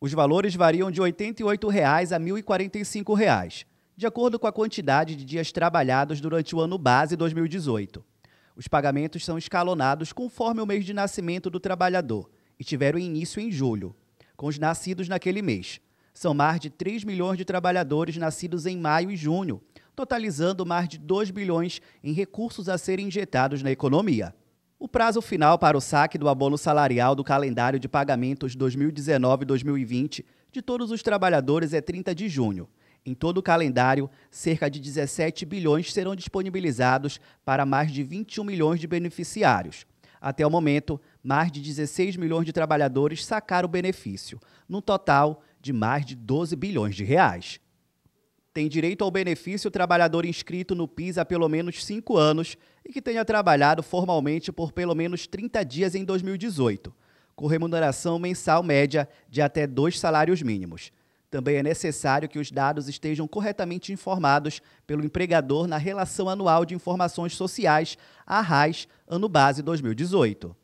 Os valores variam de R$ 88,00 a R$ 1.045,00, de acordo com a quantidade de dias trabalhados durante o ano base 2018. Os pagamentos são escalonados conforme o mês de nascimento do trabalhador e tiveram início em julho, com os nascidos naquele mês. São mais de 3 milhões de trabalhadores nascidos em maio e junho, totalizando mais de 2 bilhões em recursos a serem injetados na economia. O prazo final para o saque do abono salarial do calendário de pagamentos 2019-2020 de todos os trabalhadores é 30 de junho. Em todo o calendário, cerca de 17 bilhões serão disponibilizados para mais de 21 milhões de beneficiários. Até o momento, mais de 16 milhões de trabalhadores sacaram o benefício, num total de mais de 12 bilhões de reais tem direito ao benefício o trabalhador inscrito no PIS há pelo menos cinco anos e que tenha trabalhado formalmente por pelo menos 30 dias em 2018, com remuneração mensal média de até dois salários mínimos. Também é necessário que os dados estejam corretamente informados pelo empregador na Relação Anual de Informações Sociais, a RAIS, ano base 2018.